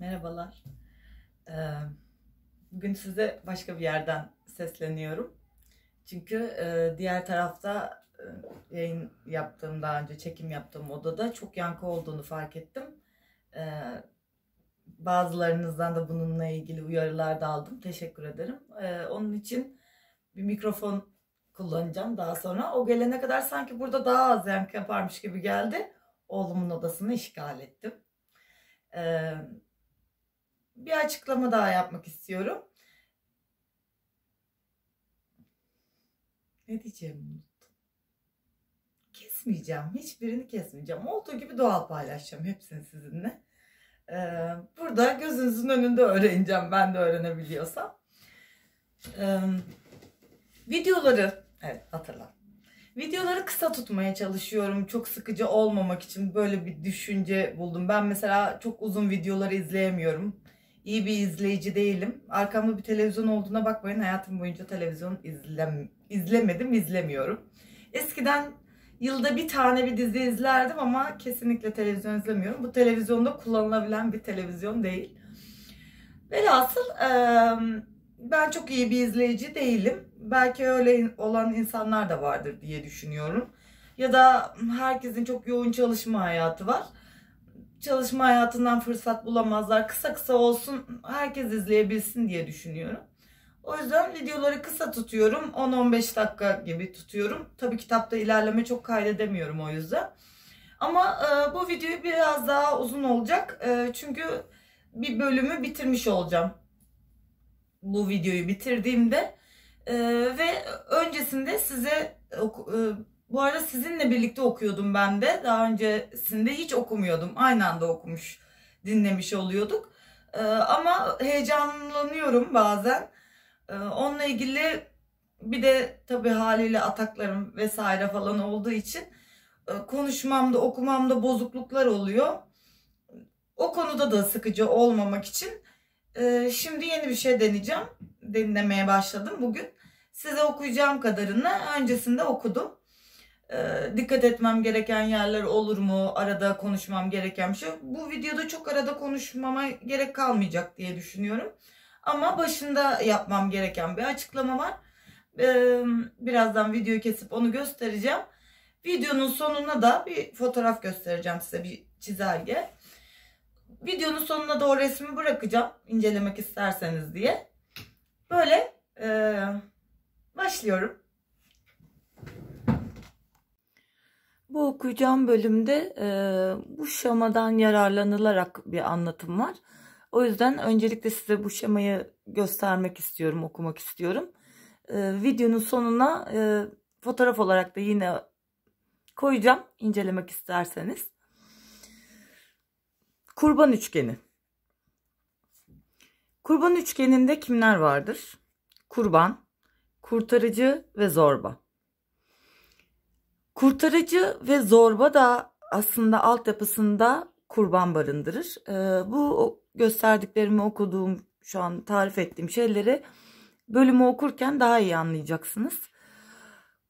Merhabalar. Ee, bugün size başka bir yerden sesleniyorum. Çünkü e, diğer tarafta e, yayın yaptığım, daha önce çekim yaptığım odada çok yankı olduğunu fark ettim. Ee, bazılarınızdan da bununla ilgili uyarılar da aldım. Teşekkür ederim. Ee, onun için bir mikrofon kullanacağım daha sonra. O gelene kadar sanki burada daha az yankı yaparmış gibi geldi. Oğlumun odasını işgal ettim. Ee, bir açıklama daha yapmak istiyorum. Ne diyeceğimi unuttum. Kesmeyeceğim. Hiçbirini kesmeyeceğim. Olduğu gibi doğal paylaşacağım hepsini sizinle. Ee, burada gözünüzün önünde öğreneceğim. Ben de öğrenebiliyorsam. Ee, videoları evet hatırla. Videoları kısa tutmaya çalışıyorum. Çok sıkıcı olmamak için böyle bir düşünce buldum. Ben mesela çok uzun videoları izleyemiyorum iyi bir izleyici değilim. Arkamda bir televizyon olduğuna bakmayın. Hayatım boyunca televizyon izlem izlemedim, izlemiyorum. Eskiden yılda bir tane bir dizi izlerdim ama kesinlikle televizyon izlemiyorum. Bu televizyonda kullanılabilen bir televizyon değil. Velhasıl ben çok iyi bir izleyici değilim. Belki öyle olan insanlar da vardır diye düşünüyorum. Ya da herkesin çok yoğun çalışma hayatı var çalışma hayatından fırsat bulamazlar. Kısa kısa olsun herkes izleyebilsin diye düşünüyorum. O yüzden videoları kısa tutuyorum. 10-15 dakika gibi tutuyorum. Tabi kitapta ilerleme çok kaydedemiyorum o yüzden. Ama e, bu video biraz daha uzun olacak. E, çünkü bir bölümü bitirmiş olacağım. Bu videoyu bitirdiğimde e, ve öncesinde size e, bu arada sizinle birlikte okuyordum ben de. Daha öncesinde hiç okumuyordum. Aynı anda okumuş, dinlemiş oluyorduk. Ee, ama heyecanlanıyorum bazen. Ee, onunla ilgili bir de tabii haliyle ataklarım vesaire falan olduğu için e, konuşmamda, okumamda bozukluklar oluyor. O konuda da sıkıcı olmamak için e, şimdi yeni bir şey deneyeceğim. Dinlemeye başladım bugün. Size okuyacağım kadarını öncesinde okudum e, dikkat etmem gereken yerler olur mu? Arada konuşmam gereken bir şey. Bu videoda çok arada konuşmama gerek kalmayacak diye düşünüyorum. Ama başında yapmam gereken bir açıklama var. E, birazdan video kesip onu göstereceğim. Videonun sonuna da bir fotoğraf göstereceğim size bir çizelge. Videonun sonuna da o resmi bırakacağım incelemek isterseniz diye. Böyle e, başlıyorum. Bu okuyacağım bölümde e, bu şemadan yararlanılarak bir anlatım var. O yüzden öncelikle size bu şemayı göstermek istiyorum, okumak istiyorum. E, videonun sonuna e, fotoğraf olarak da yine koyacağım incelemek isterseniz. Kurban üçgeni. Kurban üçgeninde kimler vardır? Kurban, kurtarıcı ve zorba. Kurtarıcı ve zorba da aslında altyapısında kurban barındırır. Ee, bu gösterdiklerimi okuduğum şu an tarif ettiğim şeyleri bölümü okurken daha iyi anlayacaksınız.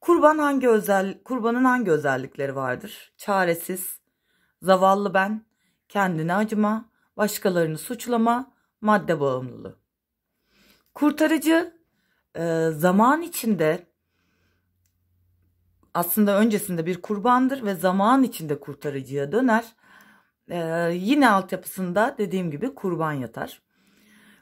Kurban hangi özel kurbanın hangi özellikleri vardır? Çaresiz, zavallı ben, kendini acıma, başkalarını suçlama, madde bağımlılığı. Kurtarıcı e, zaman içinde aslında öncesinde bir kurbandır ve zaman içinde kurtarıcıya döner. Ee, yine altyapısında dediğim gibi kurban yatar.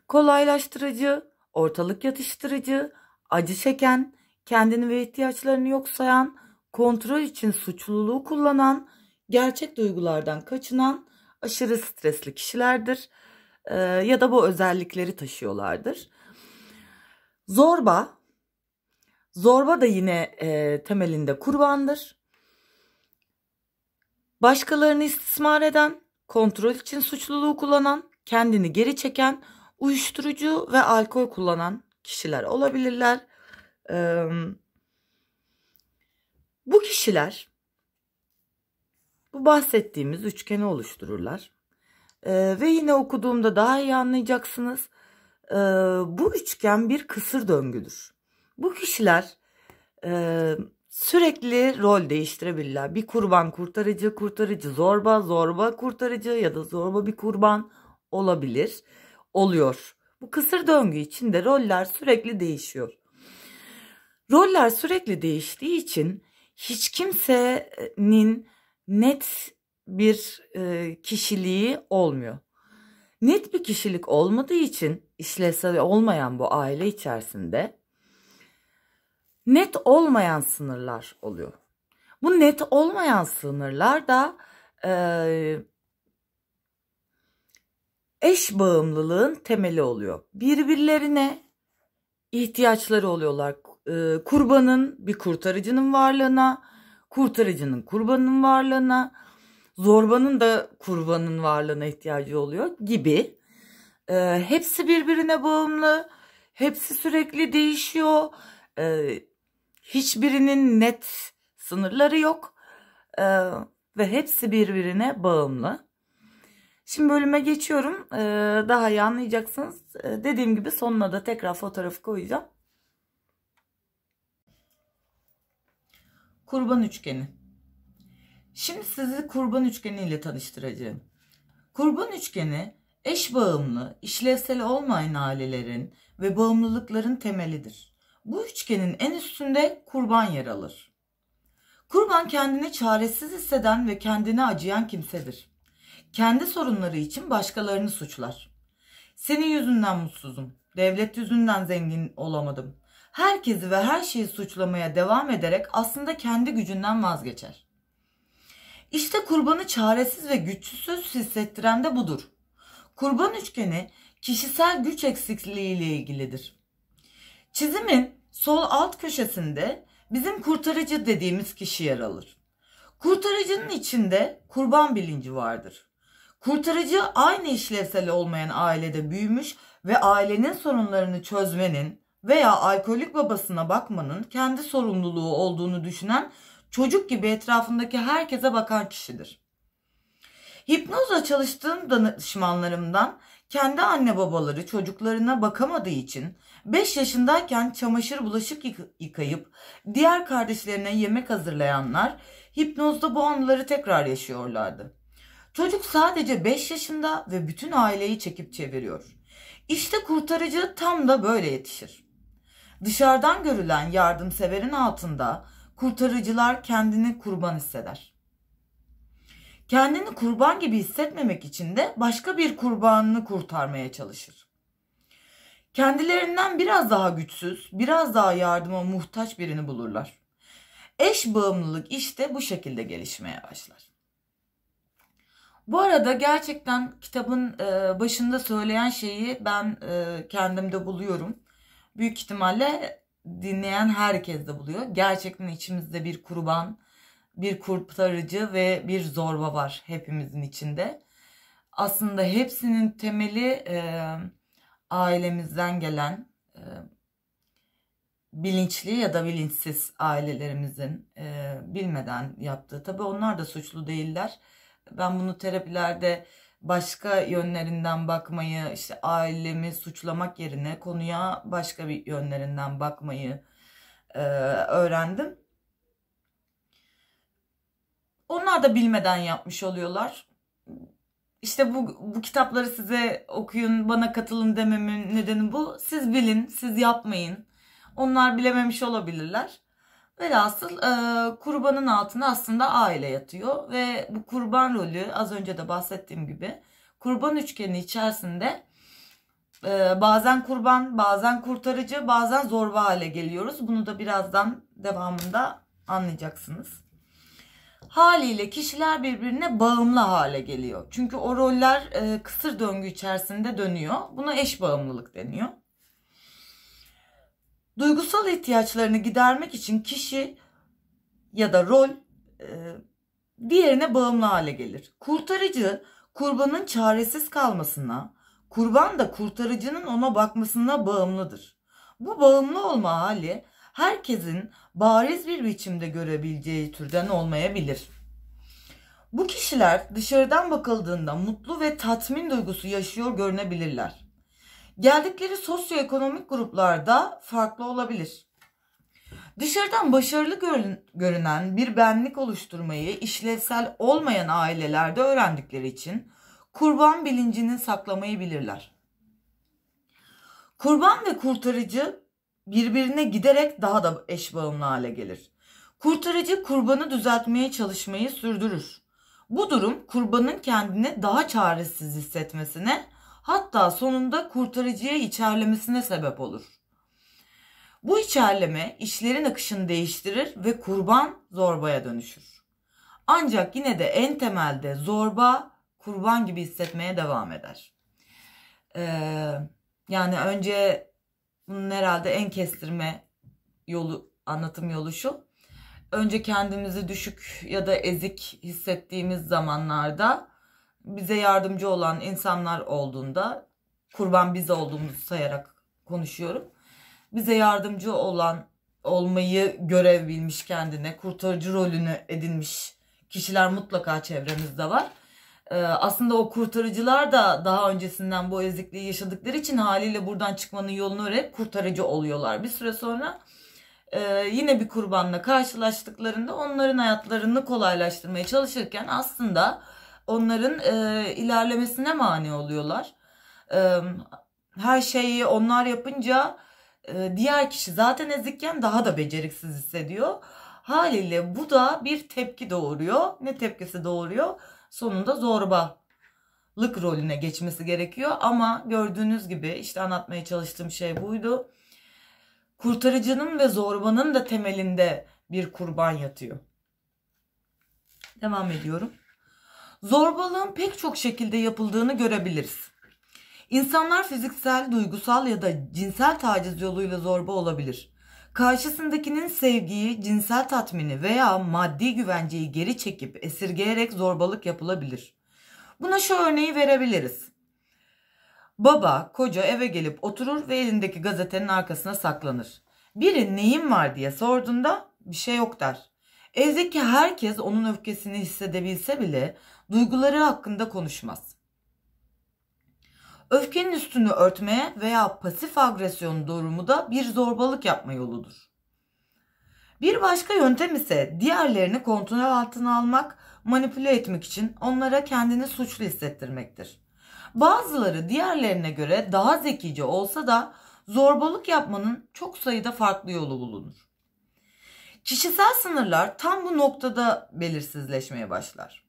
Kolaylaştırıcı, ortalık yatıştırıcı, acı çeken, kendini ve ihtiyaçlarını yok sayan, kontrol için suçluluğu kullanan, gerçek duygulardan kaçınan aşırı stresli kişilerdir. Ee, ya da bu özellikleri taşıyorlardır. Zorba, Zorba da yine e, temelinde kurbandır. Başkalarını istismar eden, kontrol için suçluluğu kullanan, kendini geri çeken, uyuşturucu ve alkol kullanan kişiler olabilirler. Ee, bu kişiler bu bahsettiğimiz üçgeni oluştururlar. Ee, ve yine okuduğumda daha iyi anlayacaksınız. Ee, bu üçgen bir kısır döngüdür. Bu kişiler e, sürekli rol değiştirebilirler. Bir kurban kurtarıcı, kurtarıcı zorba, zorba kurtarıcı ya da zorba bir kurban olabilir, oluyor. Bu kısır döngü içinde roller sürekli değişiyor. Roller sürekli değiştiği için hiç kimsenin net bir e, kişiliği olmuyor. Net bir kişilik olmadığı için işlevsel olmayan bu aile içerisinde net olmayan sınırlar oluyor. Bu net olmayan sınırlar da e, eş bağımlılığın temeli oluyor. Birbirlerine ihtiyaçları oluyorlar. E, kurbanın bir kurtarıcının varlığına, kurtarıcının kurbanın varlığına, zorbanın da kurbanın varlığına ihtiyacı oluyor gibi. E, hepsi birbirine bağımlı, hepsi sürekli değişiyor. E, Hiçbirinin net sınırları yok. Ee, ve hepsi birbirine bağımlı. Şimdi bölüme geçiyorum. Ee, daha iyi anlayacaksınız. Ee, dediğim gibi sonuna da tekrar fotoğrafı koyacağım. Kurban üçgeni. Şimdi sizi kurban üçgeni ile tanıştıracağım. Kurban üçgeni eş bağımlı, işlevsel olmayan ailelerin ve bağımlılıkların temelidir. Bu üçgenin en üstünde kurban yer alır. Kurban kendini çaresiz hisseden ve kendine acıyan kimsedir. Kendi sorunları için başkalarını suçlar. Senin yüzünden mutsuzum. Devlet yüzünden zengin olamadım. Herkesi ve her şeyi suçlamaya devam ederek aslında kendi gücünden vazgeçer. İşte kurbanı çaresiz ve güçsüz hissettiren de budur. Kurban üçgeni kişisel güç eksikliği ile ilgilidir. Çizimin sol alt köşesinde bizim kurtarıcı dediğimiz kişi yer alır. Kurtarıcının içinde kurban bilinci vardır. Kurtarıcı aynı işlevsel olmayan ailede büyümüş ve ailenin sorunlarını çözmenin veya alkolik babasına bakmanın kendi sorumluluğu olduğunu düşünen çocuk gibi etrafındaki herkese bakan kişidir. Hipnozla çalıştığım danışmanlarımdan kendi anne babaları çocuklarına bakamadığı için 5 yaşındayken çamaşır bulaşık yıkayıp diğer kardeşlerine yemek hazırlayanlar hipnozda bu anıları tekrar yaşıyorlardı. Çocuk sadece 5 yaşında ve bütün aileyi çekip çeviriyor. İşte kurtarıcı tam da böyle yetişir. Dışarıdan görülen yardımseverin altında kurtarıcılar kendini kurban hisseder. Kendini kurban gibi hissetmemek için de başka bir kurbanını kurtarmaya çalışır. Kendilerinden biraz daha güçsüz, biraz daha yardıma muhtaç birini bulurlar. Eş bağımlılık işte bu şekilde gelişmeye başlar. Bu arada gerçekten kitabın e, başında söyleyen şeyi ben e, kendimde buluyorum. Büyük ihtimalle dinleyen herkes de buluyor. Gerçekten içimizde bir kurban, bir kurtarıcı ve bir zorba var hepimizin içinde. Aslında hepsinin temeli e, ailemizden gelen e, bilinçli ya da bilinçsiz ailelerimizin e, bilmeden yaptığı. Tabii onlar da suçlu değiller. Ben bunu terapilerde başka yönlerinden bakmayı, işte ailemi suçlamak yerine konuya başka bir yönlerinden bakmayı e, öğrendim. Onlar da bilmeden yapmış oluyorlar. İşte bu, bu kitapları size okuyun, bana katılın dememin nedeni bu. Siz bilin, siz yapmayın. Onlar bilememiş olabilirler. Velhasıl e, kurbanın altında aslında aile yatıyor ve bu kurban rolü az önce de bahsettiğim gibi kurban üçgeni içerisinde e, bazen kurban, bazen kurtarıcı, bazen zorba hale geliyoruz. Bunu da birazdan devamında anlayacaksınız haliyle kişiler birbirine bağımlı hale geliyor. Çünkü o roller e, kısır döngü içerisinde dönüyor. Buna eş bağımlılık deniyor. Duygusal ihtiyaçlarını gidermek için kişi ya da rol e, diğerine bağımlı hale gelir. Kurtarıcı kurbanın çaresiz kalmasına, kurban da kurtarıcının ona bakmasına bağımlıdır. Bu bağımlı olma hali herkesin bariz bir biçimde görebileceği türden olmayabilir. Bu kişiler dışarıdan bakıldığında mutlu ve tatmin duygusu yaşıyor görünebilirler. Geldikleri sosyoekonomik gruplarda farklı olabilir. Dışarıdan başarılı görünen bir benlik oluşturmayı işlevsel olmayan ailelerde öğrendikleri için kurban bilincini saklamayı bilirler. Kurban ve kurtarıcı birbirine giderek daha da eş bağımlı hale gelir. Kurtarıcı kurbanı düzeltmeye çalışmayı sürdürür. Bu durum kurbanın kendini daha çaresiz hissetmesine hatta sonunda kurtarıcıya içerlemesine sebep olur. Bu içerleme işlerin akışını değiştirir ve kurban zorbaya dönüşür. Ancak yine de en temelde zorba kurban gibi hissetmeye devam eder. Ee, yani önce bunun herhalde en kestirme yolu, anlatım yolu şu. Önce kendimizi düşük ya da ezik hissettiğimiz zamanlarda bize yardımcı olan insanlar olduğunda kurban biz olduğumuzu sayarak konuşuyorum. Bize yardımcı olan olmayı görev bilmiş kendine, kurtarıcı rolünü edinmiş kişiler mutlaka çevremizde var. Ee, aslında o kurtarıcılar da daha öncesinden bu ezikliği yaşadıkları için haliyle buradan çıkmanın yolunu öğrenip kurtarıcı oluyorlar. Bir süre sonra e, yine bir kurbanla karşılaştıklarında onların hayatlarını kolaylaştırmaya çalışırken aslında onların e, ilerlemesine mani oluyorlar. E, her şeyi onlar yapınca diğer kişi zaten ezikken daha da beceriksiz hissediyor. Haliyle bu da bir tepki doğuruyor. Ne tepkisi doğuruyor? sonunda zorbalık rolüne geçmesi gerekiyor. Ama gördüğünüz gibi işte anlatmaya çalıştığım şey buydu. Kurtarıcının ve zorbanın da temelinde bir kurban yatıyor. Devam ediyorum. Zorbalığın pek çok şekilde yapıldığını görebiliriz. İnsanlar fiziksel, duygusal ya da cinsel taciz yoluyla zorba olabilir karşısındakinin sevgiyi, cinsel tatmini veya maddi güvenceyi geri çekip esirgeyerek zorbalık yapılabilir. Buna şu örneği verebiliriz. Baba, koca eve gelip oturur ve elindeki gazetenin arkasına saklanır. Biri neyin var diye sorduğunda bir şey yok der. Evdeki herkes onun öfkesini hissedebilse bile duyguları hakkında konuşmaz öfkenin üstünü örtmeye veya pasif agresyon durumu da bir zorbalık yapma yoludur. Bir başka yöntem ise diğerlerini kontrol altına almak, manipüle etmek için onlara kendini suçlu hissettirmektir. Bazıları diğerlerine göre daha zekice olsa da zorbalık yapmanın çok sayıda farklı yolu bulunur. Kişisel sınırlar tam bu noktada belirsizleşmeye başlar.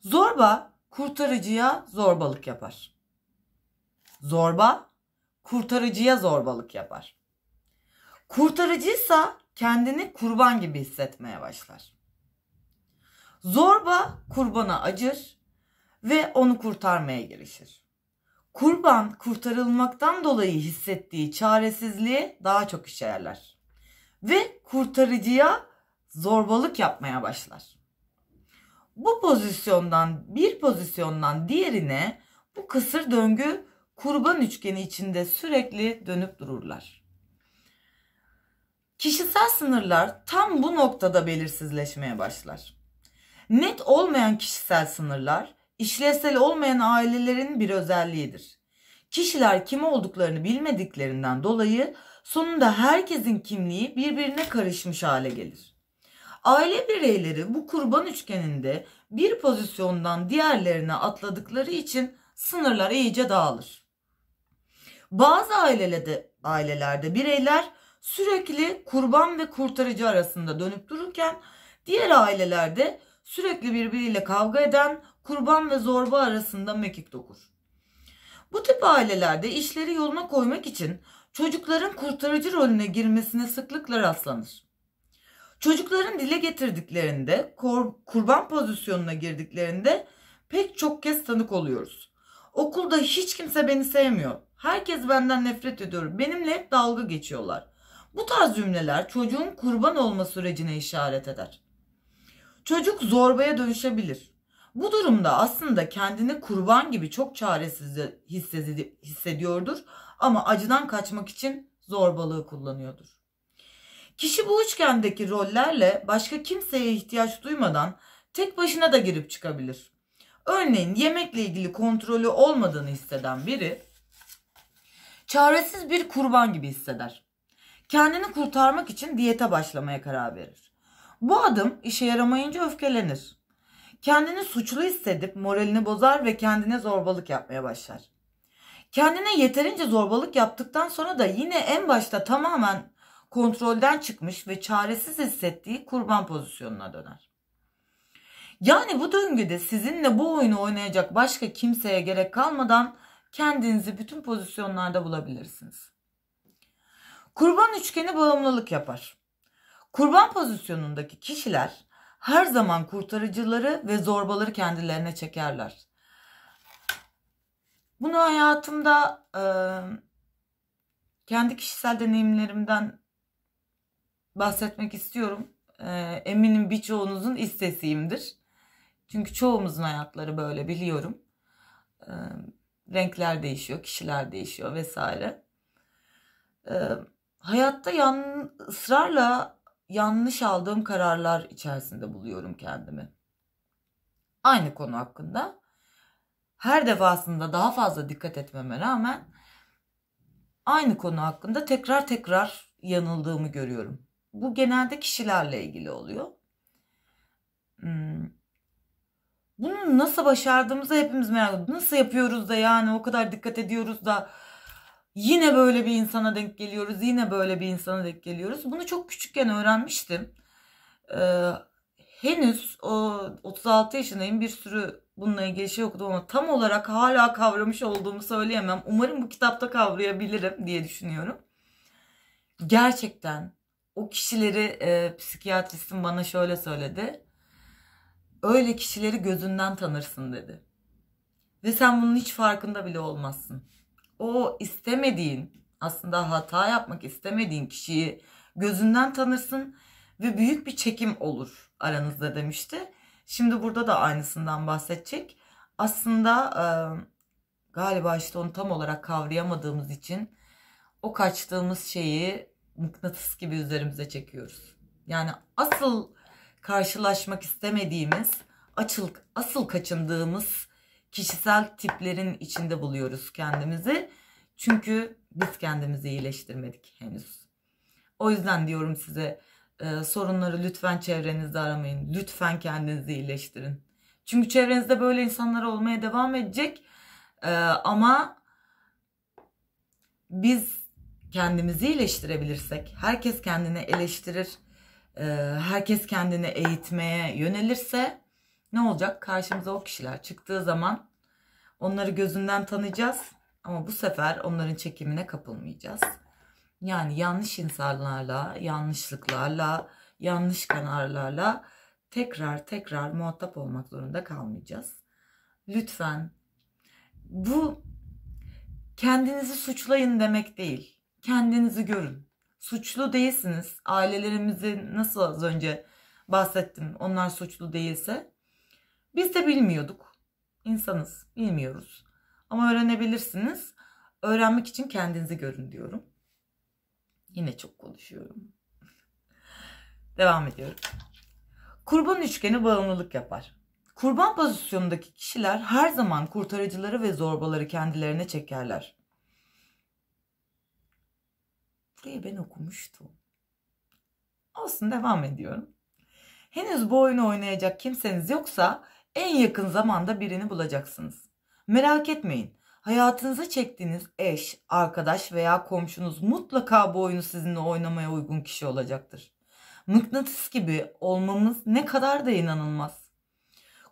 Zorba kurtarıcıya zorbalık yapar. Zorba kurtarıcıya zorbalık yapar. Kurtarıcıysa kendini kurban gibi hissetmeye başlar. Zorba kurbana acır ve onu kurtarmaya girişir. Kurban kurtarılmaktan dolayı hissettiği çaresizliği daha çok işe yerler ve kurtarıcıya zorbalık yapmaya başlar. Bu pozisyondan bir pozisyondan diğerine bu kısır döngü kurban üçgeni içinde sürekli dönüp dururlar. Kişisel sınırlar tam bu noktada belirsizleşmeye başlar. Net olmayan kişisel sınırlar işlevsel olmayan ailelerin bir özelliğidir. Kişiler kim olduklarını bilmediklerinden dolayı sonunda herkesin kimliği birbirine karışmış hale gelir. Aile bireyleri bu kurban üçgeninde bir pozisyondan diğerlerine atladıkları için sınırlar iyice dağılır. Bazı ailelerde, ailelerde bireyler sürekli kurban ve kurtarıcı arasında dönüp dururken diğer ailelerde sürekli birbiriyle kavga eden kurban ve zorba arasında mekik dokur. Bu tip ailelerde işleri yoluna koymak için çocukların kurtarıcı rolüne girmesine sıklıkla rastlanır. Çocukların dile getirdiklerinde, kurban pozisyonuna girdiklerinde pek çok kez tanık oluyoruz. Okulda hiç kimse beni sevmiyor. Herkes benden nefret ediyor. Benimle hep dalga geçiyorlar. Bu tarz cümleler çocuğun kurban olma sürecine işaret eder. Çocuk zorbaya dönüşebilir. Bu durumda aslında kendini kurban gibi çok çaresiz hissediyordur ama acıdan kaçmak için zorbalığı kullanıyordur. Kişi bu üçgendeki rollerle başka kimseye ihtiyaç duymadan tek başına da girip çıkabilir. Örneğin yemekle ilgili kontrolü olmadığını hisseden biri Çaresiz bir kurban gibi hisseder. Kendini kurtarmak için diyete başlamaya karar verir. Bu adım işe yaramayınca öfkelenir. Kendini suçlu hissedip moralini bozar ve kendine zorbalık yapmaya başlar. Kendine yeterince zorbalık yaptıktan sonra da yine en başta tamamen kontrolden çıkmış ve çaresiz hissettiği kurban pozisyonuna döner. Yani bu döngüde sizinle bu oyunu oynayacak başka kimseye gerek kalmadan kendinizi bütün pozisyonlarda bulabilirsiniz. Kurban üçgeni bağımlılık yapar. Kurban pozisyonundaki kişiler her zaman kurtarıcıları ve zorbaları kendilerine çekerler. Bunu hayatımda e, kendi kişisel deneyimlerimden bahsetmek istiyorum. E, eminim birçoğunuzun istesiyimdir. Çünkü çoğumuzun hayatları böyle biliyorum. E, renkler değişiyor, kişiler değişiyor vesaire. Ee, hayatta yan, ısrarla yanlış aldığım kararlar içerisinde buluyorum kendimi. Aynı konu hakkında. Her defasında daha fazla dikkat etmeme rağmen aynı konu hakkında tekrar tekrar yanıldığımı görüyorum. Bu genelde kişilerle ilgili oluyor. Hmm bunu nasıl başardığımızı hepimiz merak ediyoruz. Nasıl yapıyoruz da yani o kadar dikkat ediyoruz da yine böyle bir insana denk geliyoruz. Yine böyle bir insana denk geliyoruz. Bunu çok küçükken öğrenmiştim. Ee, henüz o 36 yaşındayım bir sürü bununla ilgili şey okudum ama tam olarak hala kavramış olduğumu söyleyemem. Umarım bu kitapta kavrayabilirim diye düşünüyorum. Gerçekten o kişileri e, psikiyatristim bana şöyle söyledi öyle kişileri gözünden tanırsın dedi. Ve sen bunun hiç farkında bile olmazsın. O istemediğin, aslında hata yapmak istemediğin kişiyi gözünden tanırsın ve büyük bir çekim olur aranızda demişti. Şimdi burada da aynısından bahsedecek. Aslında e, galiba işte onu tam olarak kavrayamadığımız için o kaçtığımız şeyi mıknatıs gibi üzerimize çekiyoruz. Yani asıl karşılaşmak istemediğimiz, açıl, asıl kaçındığımız kişisel tiplerin içinde buluyoruz kendimizi. Çünkü biz kendimizi iyileştirmedik henüz. O yüzden diyorum size e, sorunları lütfen çevrenizde aramayın. Lütfen kendinizi iyileştirin. Çünkü çevrenizde böyle insanlar olmaya devam edecek. E, ama biz kendimizi iyileştirebilirsek, herkes kendini eleştirir e, herkes kendini eğitmeye yönelirse ne olacak? Karşımıza o kişiler çıktığı zaman onları gözünden tanıyacağız ama bu sefer onların çekimine kapılmayacağız. Yani yanlış insanlarla, yanlışlıklarla, yanlış kanarlarla tekrar tekrar muhatap olmak zorunda kalmayacağız. Lütfen bu kendinizi suçlayın demek değil. Kendinizi görün. Suçlu değilsiniz. Ailelerimizi nasıl az önce bahsettim. Onlar suçlu değilse. Biz de bilmiyorduk. İnsanız. Bilmiyoruz. Ama öğrenebilirsiniz. Öğrenmek için kendinizi görün diyorum. Yine çok konuşuyorum. Devam ediyorum. Kurban üçgeni bağımlılık yapar. Kurban pozisyonundaki kişiler her zaman kurtarıcıları ve zorbaları kendilerine çekerler. Burayı ben okumuştum. Olsun devam ediyorum. Henüz bu oyunu oynayacak kimseniz yoksa en yakın zamanda birini bulacaksınız. Merak etmeyin. Hayatınıza çektiğiniz eş, arkadaş veya komşunuz mutlaka bu oyunu sizinle oynamaya uygun kişi olacaktır. Mıknatıs gibi olmamız ne kadar da inanılmaz.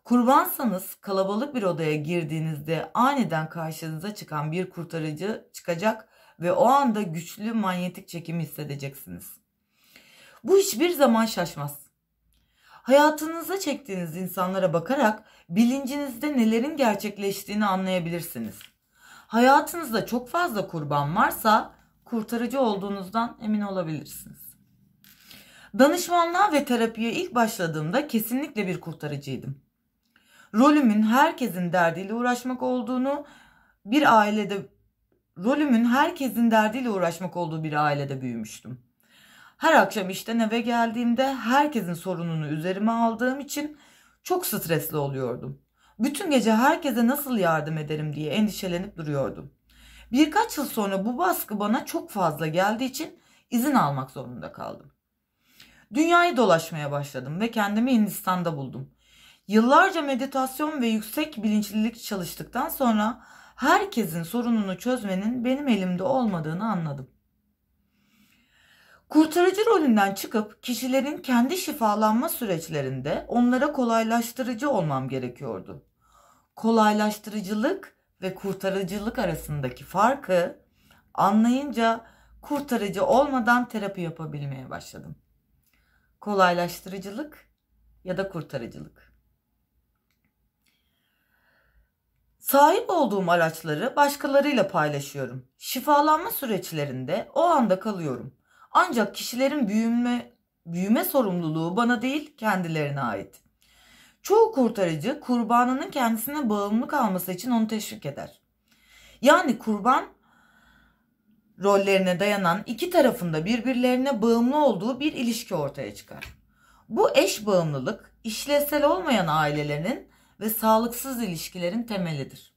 Kurbansanız kalabalık bir odaya girdiğinizde aniden karşınıza çıkan bir kurtarıcı çıkacak ve o anda güçlü manyetik çekimi hissedeceksiniz. Bu hiçbir zaman şaşmaz. Hayatınıza çektiğiniz insanlara bakarak bilincinizde nelerin gerçekleştiğini anlayabilirsiniz. Hayatınızda çok fazla kurban varsa kurtarıcı olduğunuzdan emin olabilirsiniz. Danışmanlığa ve terapiye ilk başladığımda kesinlikle bir kurtarıcıydım. Rolümün herkesin derdiyle uğraşmak olduğunu, bir ailede rolümün herkesin derdiyle uğraşmak olduğu bir ailede büyümüştüm. Her akşam işten eve geldiğimde herkesin sorununu üzerime aldığım için çok stresli oluyordum. Bütün gece herkese nasıl yardım ederim diye endişelenip duruyordum. Birkaç yıl sonra bu baskı bana çok fazla geldiği için izin almak zorunda kaldım. Dünyayı dolaşmaya başladım ve kendimi Hindistan'da buldum. Yıllarca meditasyon ve yüksek bilinçlilik çalıştıktan sonra herkesin sorununu çözmenin benim elimde olmadığını anladım. Kurtarıcı rolünden çıkıp kişilerin kendi şifalanma süreçlerinde onlara kolaylaştırıcı olmam gerekiyordu. Kolaylaştırıcılık ve kurtarıcılık arasındaki farkı anlayınca kurtarıcı olmadan terapi yapabilmeye başladım. Kolaylaştırıcılık ya da kurtarıcılık. Sahip olduğum araçları başkalarıyla paylaşıyorum. Şifalanma süreçlerinde o anda kalıyorum. Ancak kişilerin büyüme, büyüme sorumluluğu bana değil kendilerine ait. Çoğu kurtarıcı kurbanının kendisine bağımlı kalması için onu teşvik eder. Yani kurban rollerine dayanan iki tarafında birbirlerine bağımlı olduğu bir ilişki ortaya çıkar. Bu eş bağımlılık işlevsel olmayan ailelerin ve sağlıksız ilişkilerin temelidir.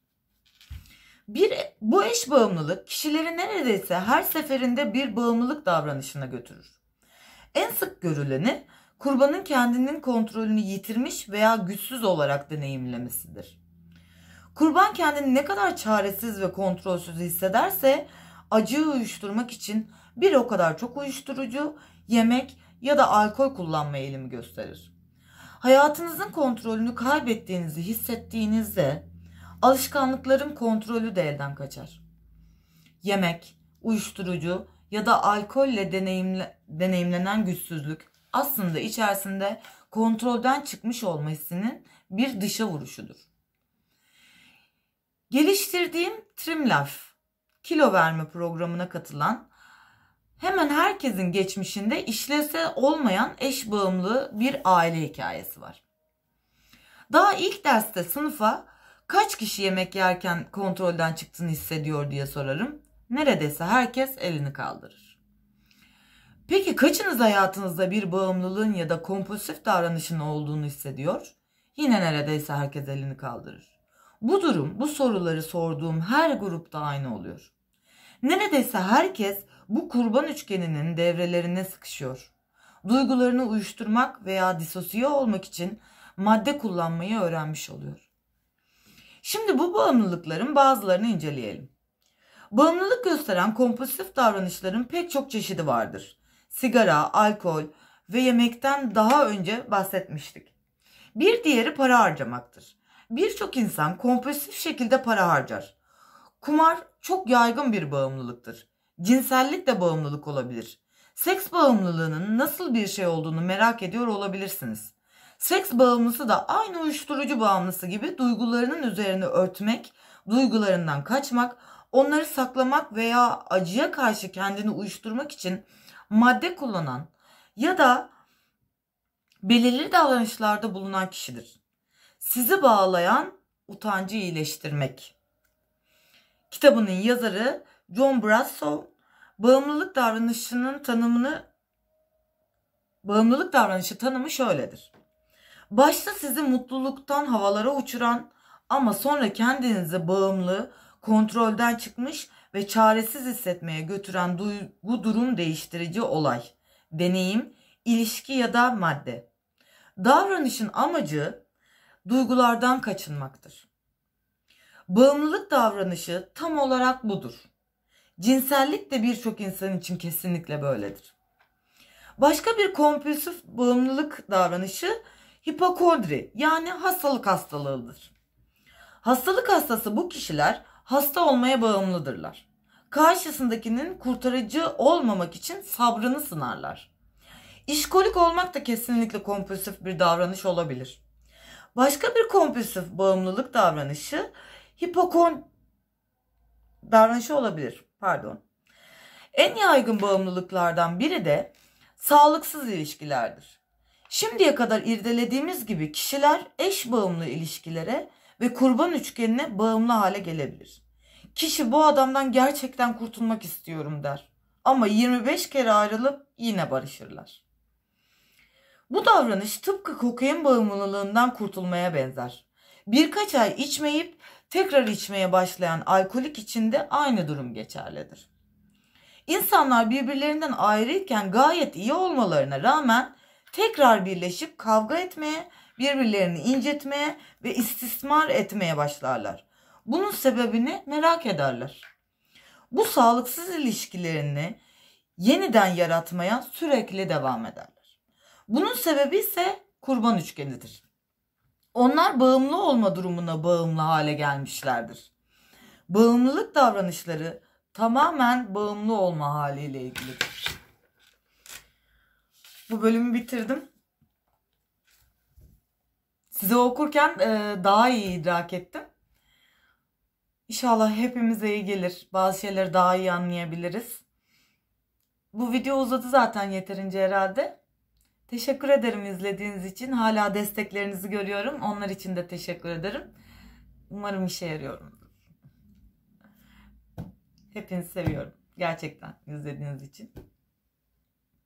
Bir, bu eş bağımlılık kişileri neredeyse her seferinde bir bağımlılık davranışına götürür. En sık görüleni kurbanın kendinin kontrolünü yitirmiş veya güçsüz olarak deneyimlemesidir. Kurban kendini ne kadar çaresiz ve kontrolsüz hissederse acıyı uyuşturmak için bir o kadar çok uyuşturucu, yemek ya da alkol kullanma eğilimi gösterir. Hayatınızın kontrolünü kaybettiğinizi hissettiğinizde alışkanlıkların kontrolü de elden kaçar. Yemek, uyuşturucu ya da alkolle deneyimle, deneyimlenen güçsüzlük aslında içerisinde kontrolden çıkmış olma bir dışa vuruşudur. Geliştirdiğim Trim kilo verme programına katılan Hemen herkesin geçmişinde işlevsel olmayan eş bağımlı bir aile hikayesi var. Daha ilk derste sınıfa kaç kişi yemek yerken kontrolden çıktığını hissediyor diye sorarım. Neredeyse herkes elini kaldırır. Peki kaçınız hayatınızda bir bağımlılığın ya da kompulsif davranışın olduğunu hissediyor? Yine neredeyse herkes elini kaldırır. Bu durum bu soruları sorduğum her grupta aynı oluyor. Neredeyse herkes bu kurban üçgeninin devrelerine sıkışıyor. Duygularını uyuşturmak veya disosiye olmak için madde kullanmayı öğrenmiş oluyor. Şimdi bu bağımlılıkların bazılarını inceleyelim. Bağımlılık gösteren kompulsif davranışların pek çok çeşidi vardır. Sigara, alkol ve yemekten daha önce bahsetmiştik. Bir diğeri para harcamaktır. Birçok insan kompulsif şekilde para harcar. Kumar çok yaygın bir bağımlılıktır. Cinsellik de bağımlılık olabilir. Seks bağımlılığının nasıl bir şey olduğunu merak ediyor olabilirsiniz. Seks bağımlısı da aynı uyuşturucu bağımlısı gibi duygularının üzerine örtmek, duygularından kaçmak, onları saklamak veya acıya karşı kendini uyuşturmak için madde kullanan ya da belirli davranışlarda bulunan kişidir. Sizi bağlayan utancı iyileştirmek. Kitabının yazarı John Brasso Bağımlılık davranışının tanımını bağımlılık davranışı tanımı şöyledir. Başta sizi mutluluktan havalara uçuran ama sonra kendinizi bağımlı, kontrolden çıkmış ve çaresiz hissetmeye götüren duygu durum değiştirici olay, deneyim, ilişki ya da madde. Davranışın amacı duygulardan kaçınmaktır. Bağımlılık davranışı tam olarak budur. Cinsellik de birçok insan için kesinlikle böyledir. Başka bir kompulsif bağımlılık davranışı hipokondri yani hastalık hastalığıdır. Hastalık hastası bu kişiler hasta olmaya bağımlıdırlar. Karşısındakinin kurtarıcı olmamak için sabrını sınarlar. İşkolik olmak da kesinlikle kompulsif bir davranış olabilir. Başka bir kompulsif bağımlılık davranışı hipokon davranışı olabilir. Pardon. En yaygın bağımlılıklardan biri de sağlıksız ilişkilerdir. Şimdiye kadar irdelediğimiz gibi kişiler eş bağımlı ilişkilere ve kurban üçgenine bağımlı hale gelebilir. Kişi bu adamdan gerçekten kurtulmak istiyorum der. Ama 25 kere ayrılıp yine barışırlar. Bu davranış tıpkı kokain bağımlılığından kurtulmaya benzer. Birkaç ay içmeyip tekrar içmeye başlayan alkolik için de aynı durum geçerlidir. İnsanlar birbirlerinden ayrıyken gayet iyi olmalarına rağmen tekrar birleşip kavga etmeye, birbirlerini incitmeye ve istismar etmeye başlarlar. Bunun sebebini merak ederler. Bu sağlıksız ilişkilerini yeniden yaratmaya sürekli devam ederler. Bunun sebebi ise kurban üçgenidir. Onlar bağımlı olma durumuna bağımlı hale gelmişlerdir. Bağımlılık davranışları tamamen bağımlı olma haliyle ilgili. Bu bölümü bitirdim. Size okurken e, daha iyi idrak ettim. İnşallah hepimize iyi gelir. Bazı şeyleri daha iyi anlayabiliriz. Bu video uzadı zaten yeterince herhalde. Teşekkür ederim izlediğiniz için. Hala desteklerinizi görüyorum. Onlar için de teşekkür ederim. Umarım işe yarıyorum. Hepinizi seviyorum. Gerçekten izlediğiniz için.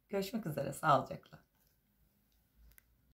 Görüşmek üzere. Sağlıcakla.